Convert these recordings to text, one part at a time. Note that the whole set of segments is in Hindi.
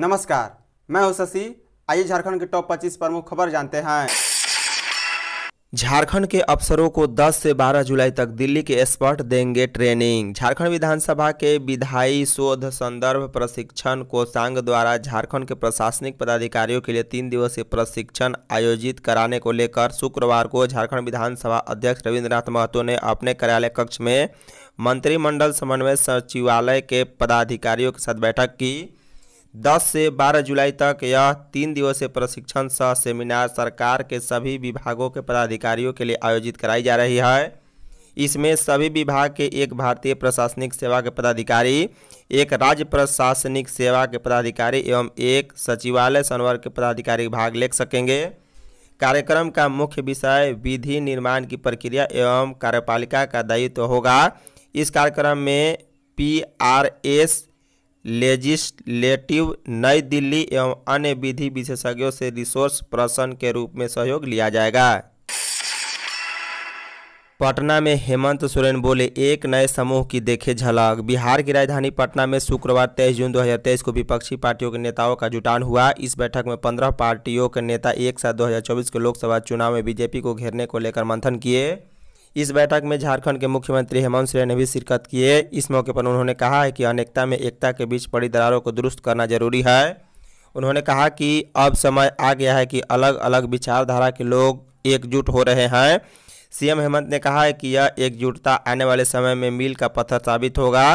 नमस्कार मैं हूं शशि आइए झारखंड के टॉप 25 प्रमुख खबर जानते हैं झारखंड के अफसरों को 10 से 12 जुलाई तक दिल्ली के एक्सपर्ट देंगे ट्रेनिंग झारखंड विधानसभा के विधायी शोध संदर्भ प्रशिक्षण कोषांग द्वारा झारखंड के प्रशासनिक पदाधिकारियों के लिए तीन दिवसीय प्रशिक्षण आयोजित कराने को लेकर शुक्रवार को झारखंड विधानसभा अध्यक्ष रविन्द्रनाथ महतो ने अपने कार्यालय कक्ष में मंत्रिमंडल समन्वय सचिवालय के पदाधिकारियों के साथ बैठक की 10 से 12 जुलाई तक यह तीन दिवसीय प्रशिक्षण सह सेमिनार सरकार के सभी विभागों के पदाधिकारियों के लिए आयोजित कराई जा रही है इसमें सभी विभाग के एक भारतीय प्रशासनिक सेवा के पदाधिकारी एक राज्य प्रशासनिक सेवा के पदाधिकारी एवं एक सचिवालय संवर्ग के पदाधिकारी भाग ले सकेंगे कार्यक्रम का मुख्य विषय विधि निर्माण की प्रक्रिया एवं कार्यपालिका का दायित्व तो होगा इस कार्यक्रम में पी आर एस लेजिस्लेटिव नई दिल्ली एवं अन्य विधि विशेषज्ञों से रिसोर्स पर्सन के रूप में सहयोग लिया जाएगा पटना में हेमंत सोरेन बोले एक नए समूह की देखे झलक बिहार की राजधानी पटना में शुक्रवार 23 जून 2023 को विपक्षी पार्टियों के नेताओं का जुटान हुआ इस बैठक में 15 पार्टियों के नेता एक साथ 2024 के लोकसभा चुनाव में बीजेपी को घेरने को लेकर मंथन किए इस बैठक में झारखंड के मुख्यमंत्री हेमंत सोरेन ने भी शिरकत किए इस मौके पर उन्होंने कहा है कि अनेकता में एकता के बीच पड़ी दरारों को दुरुस्त करना जरूरी है उन्होंने कहा कि अब समय आ गया है कि अलग अलग विचारधारा के लोग एकजुट हो रहे हैं सीएम हेमंत ने कहा है कि यह एकजुटता आने वाले समय में मील का पत्थर साबित होगा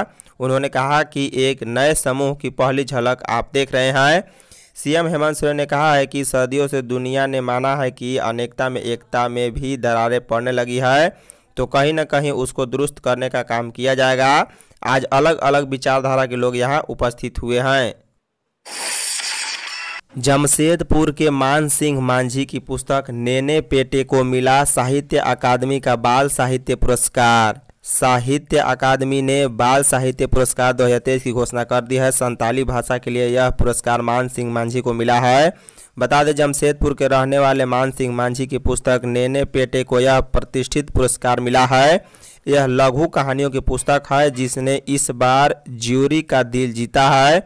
उन्होंने कहा कि एक नए समूह की पहली झलक आप देख रहे हैं सीएम हेमंत सोरेन ने कहा है कि सदियों से दुनिया ने माना है कि अनेकता में एकता में भी दरारें पड़ने लगी है तो कहीं ना कहीं उसको दुरुस्त करने का काम किया जाएगा आज अलग अलग विचारधारा के लोग यहाँ उपस्थित हुए हैं जमशेदपुर के मान सिंह मांझी की पुस्तक नेने पेटे को मिला साहित्य अकादमी का बाल साहित्य पुरस्कार साहित्य अकादमी ने बाल साहित्य पुरस्कार दो की घोषणा कर दी है संताली भाषा के लिए यह पुरस्कार मान सिंह मांझी को मिला है बता दें जमशेदपुर के रहने वाले मान सिंह मांझी की पुस्तक नेने पेटे को यह प्रतिष्ठित पुरस्कार मिला है यह लघु कहानियों की पुस्तक है जिसने इस बार ज्यूरी का दिल जीता है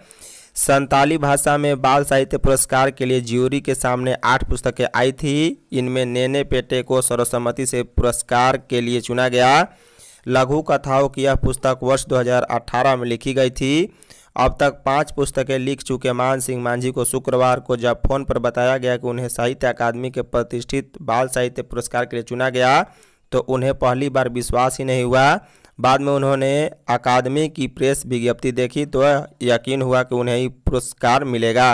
संताली भाषा में बाल साहित्य पुरस्कार के लिए ज्यूरी के सामने आठ पुस्तकें आई थी इनमें नेने पेटे को सर्वसम्मति से पुरस्कार के लिए चुना गया लघु कथाओं की यह पुस्तक वर्ष 2018 में लिखी गई थी अब तक पाँच पुस्तकें लिख चुके मान सिंह मांझी को शुक्रवार को जब फोन पर बताया गया कि उन्हें साहित्य अकादमी के प्रतिष्ठित बाल साहित्य पुरस्कार के लिए चुना गया तो उन्हें पहली बार विश्वास ही नहीं हुआ बाद में उन्होंने अकादमी की प्रेस विज्ञप्ति देखी तो यकीन हुआ कि उन्हें पुरस्कार मिलेगा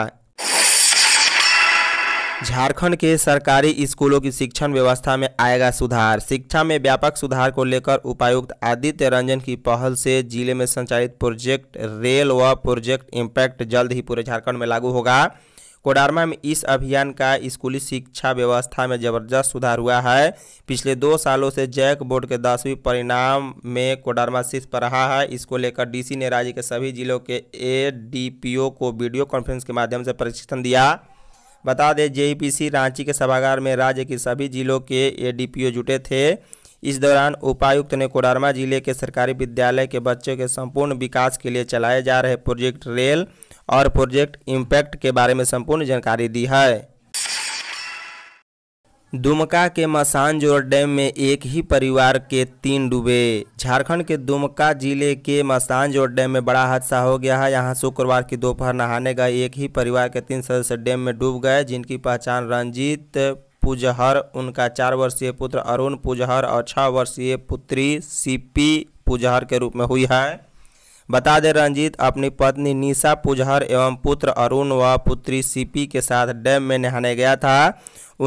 झारखंड के सरकारी स्कूलों की शिक्षण व्यवस्था में आएगा सुधार शिक्षा में व्यापक सुधार को लेकर उपायुक्त आदित्य रंजन की पहल से जिले में संचालित प्रोजेक्ट रेल व प्रोजेक्ट इम्पैक्ट जल्द ही पूरे झारखंड में लागू होगा कोडारमा में इस अभियान का स्कूली शिक्षा व्यवस्था में जबरदस्त सुधार हुआ है पिछले दो सालों से जैक बोर्ड के दसवीं परिणाम में कोडारमा शीर्ष पर रहा है इसको लेकर डीसी ने राज्य के सभी जिलों के एडीपीओ को वीडियो कॉन्फ्रेंस के माध्यम से प्रशिक्षण दिया बता दें जे रांची के सभागार में राज्य के सभी जिलों के ए जुटे थे इस दौरान उपायुक्त ने कोडरमा जिले के सरकारी विद्यालय के बच्चों के संपूर्ण विकास के लिए चलाए जा रहे प्रोजेक्ट रेल और प्रोजेक्ट इम्पैक्ट के बारे में संपूर्ण जानकारी दी है दुमका के मसानजोर डैम में एक ही परिवार के तीन डूबे झारखंड के दुमका जिले के मसानजोर डैम में बड़ा हादसा हो गया है यहां शुक्रवार की दोपहर नहाने गए एक ही परिवार के तीन सदस्य डैम में डूब गए जिनकी पहचान रंजीत पुजहर उनका चार वर्षीय पुत्र अरुण पुजहर और छः वर्षीय पुत्री सीपी पुजहर के रूप में हुई है बता दें रंजीत अपनी पत्नी निशा पुजहर एवं पुत्र अरुण व पुत्री सीपी के साथ डैम में नहाने गया था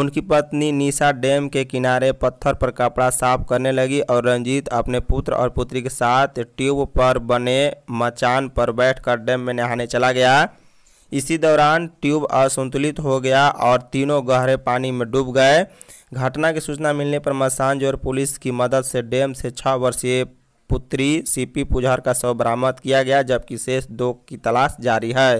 उनकी पत्नी निशा डैम के किनारे पत्थर पर कपड़ा साफ करने लगी और रंजीत अपने पुत्र और पुत्री के साथ ट्यूब पर बने मचान पर बैठकर डैम में नहाने चला गया इसी दौरान ट्यूब असंतुलित हो गया और तीनों गहरे पानी में डूब गए घटना की सूचना मिलने पर मसानजोर पुलिस की मदद से डैम से छः वर्षीय पुत्री सीपी पुजार का शव बरामद किया गया जबकि शेष दो की तलाश जारी है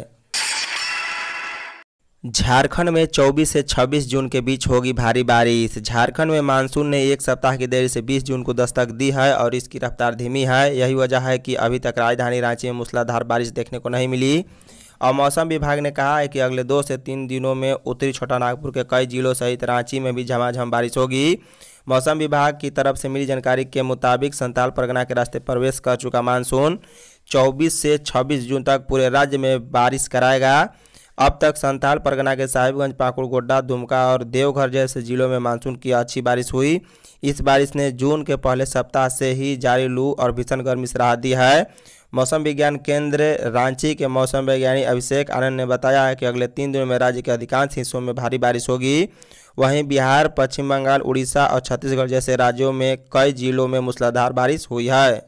झारखंड में 24 से 26 जून के बीच होगी भारी बारिश झारखंड में मानसून ने एक सप्ताह की देरी से 20 जून को दस्तक दी है और इसकी रफ्तार धीमी है यही वजह है कि अभी तक राजधानी रांची में मूसलाधार बारिश देखने को नहीं मिली और मौसम विभाग ने कहा है कि अगले दो से तीन दिनों में उत्तरी छोटा नागपुर के कई जिलों सहित रांची में भी झमाझम बारिश होगी मौसम विभाग की तरफ से मिली जानकारी के मुताबिक संताल परगना के रास्ते प्रवेश कर चुका मानसून 24 से 26 जून तक पूरे राज्य में बारिश कराएगा अब तक संताल परगना के साहिबगंज पाकुड़ गोड्डा दुमका और देवघर जैसे जिलों में मानसून की अच्छी बारिश हुई इस बारिश ने जून के पहले सप्ताह से ही जारी लू और भीषण गर्मी से राहत दी है मौसम विज्ञान केंद्र रांची के मौसम वैज्ञानिक अभिषेक आनंद ने बताया है कि अगले तीन दिनों में राज्य के अधिकांश हिस्सों में भारी बारिश होगी वहीं बिहार पश्चिम बंगाल उड़ीसा और छत्तीसगढ़ जैसे राज्यों में कई जिलों में मूसलाधार बारिश हुई है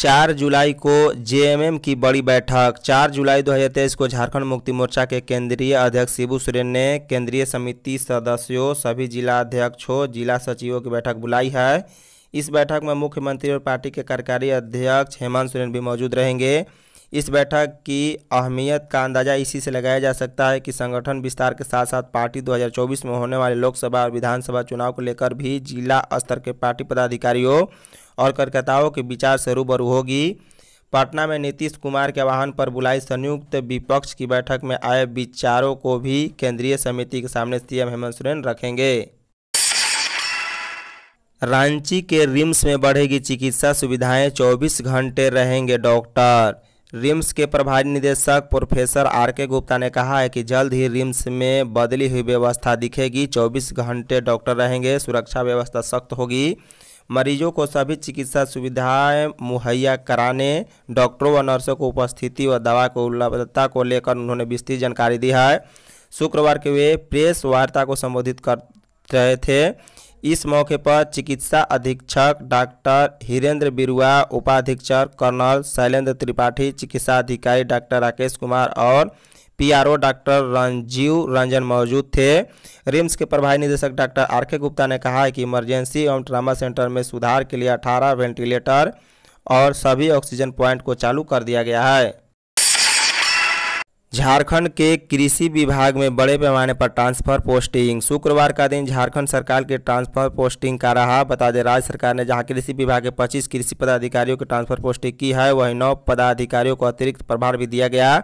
चार जुलाई को जेएमएम की बड़ी बैठक चार जुलाई 2023 को झारखंड मुक्ति मोर्चा के केंद्रीय अध्यक्ष शिबू सोरेन ने केंद्रीय समिति सदस्यों सभी जिला अध्यक्षों जिला सचिवों की बैठक बुलाई है इस बैठक में मुख्यमंत्री और पार्टी के कार्यकारी अध्यक्ष हेमंत सोरेन भी मौजूद रहेंगे इस बैठक की अहमियत का अंदाज़ा इसी से लगाया जा सकता है कि संगठन विस्तार के साथ साथ पार्टी 2024 में होने वाले लोकसभा और विधानसभा चुनाव को लेकर भी जिला स्तर के पार्टी पदाधिकारियों और कार्यकर्ताओं के विचार से रूबरू होगी पटना में नीतीश कुमार के आह्वान पर बुलाई संयुक्त विपक्ष की बैठक में आए विचारों को भी केंद्रीय समिति के सामने सीएम हेमंत सोरेन रखेंगे रांची के रिम्स में बढ़ेगी चिकित्सा सुविधाएं 24 घंटे रहेंगे डॉक्टर रिम्स के प्रभारी निदेशक प्रोफेसर आर के गुप्ता ने कहा है कि जल्द ही रिम्स में बदली हुई व्यवस्था दिखेगी 24 घंटे डॉक्टर रहेंगे सुरक्षा व्यवस्था सख्त होगी मरीजों को सभी चिकित्सा सुविधाएं मुहैया कराने डॉक्टरों व नर्सों को उपस्थिति व दवा को उपलब्धता को लेकर उन्होंने विस्तृत जानकारी दी है शुक्रवार के वे प्रेस वार्ता को संबोधित कर रहे थे इस मौके पर चिकित्सा अधीक्षक डॉक्टर हिरेंद्र बिरुआ उपाधीक्षक कर्नल शैलेंद्र त्रिपाठी चिकित्सा अधिकारी डॉक्टर राकेश कुमार और पीआरओ डॉक्टर रंजीव रंजन मौजूद थे रिम्स के प्रभारी निदेशक डॉक्टर आर के गुप्ता ने कहा है कि इमरजेंसी एवं ट्रामा सेंटर में सुधार के लिए 18 वेंटिलेटर और सभी ऑक्सीजन प्वाइंट को चालू कर दिया गया है झारखंड के कृषि विभाग में बड़े पैमाने पर ट्रांसफर पोस्टिंग शुक्रवार का दिन झारखंड सरकार के ट्रांसफर पोस्टिंग का रहा बता दें राज्य सरकार ने जहां कृषि विभाग के 25 कृषि पदाधिकारियों की ट्रांसफर पोस्टिंग की है वहीं नौ पदाधिकारियों को अतिरिक्त प्रभार भी दिया गया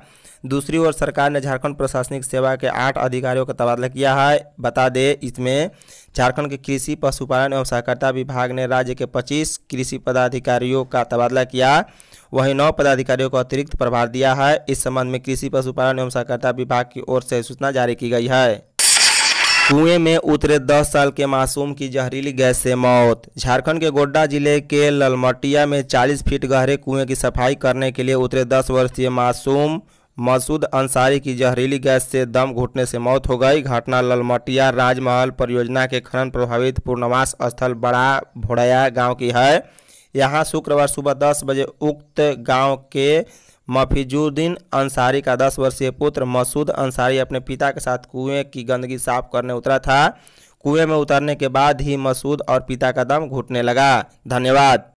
दूसरी ओर सरकार ने झारखंड प्रशासनिक सेवा के आठ अधिकारियों का तबादला किया है बता दें इसमें झारखंड के कृषि पशुपालन एवं सहकारिता विभाग ने राज्य के 25 कृषि पदाधिकारियों का तबादला किया वहीं नौ पदाधिकारियों को अतिरिक्त प्रभार दिया है इस संबंध में कृषि पशुपालन एवं सहकारिता विभाग की ओर से सूचना जारी की गई है कुएं में उतरे 10 साल के मासूम की जहरीली गैस से मौत झारखंड के गोड्डा जिले के ललमटिया में 40 फीट गहरे कुएं की सफाई करने के लिए उतरे 10 वर्षीय मासूम मसूद अंसारी की जहरीली गैस से दम घुटने से मौत हो गई घटना ललमटिया राजमहल परियोजना के खनन प्रभावित पूर्णवास स्थल बड़ा भोड़ाया गांव की है यहां शुक्रवार सुबह 10 बजे उक्त गांव के मफिजुद्दीन अंसारी का 10 वर्षीय पुत्र मसूद अंसारी अपने पिता के साथ कुएं की गंदगी साफ करने उतरा था कुएं में उतरने के बाद ही मसूद और पिता का दम घुटने लगा धन्यवाद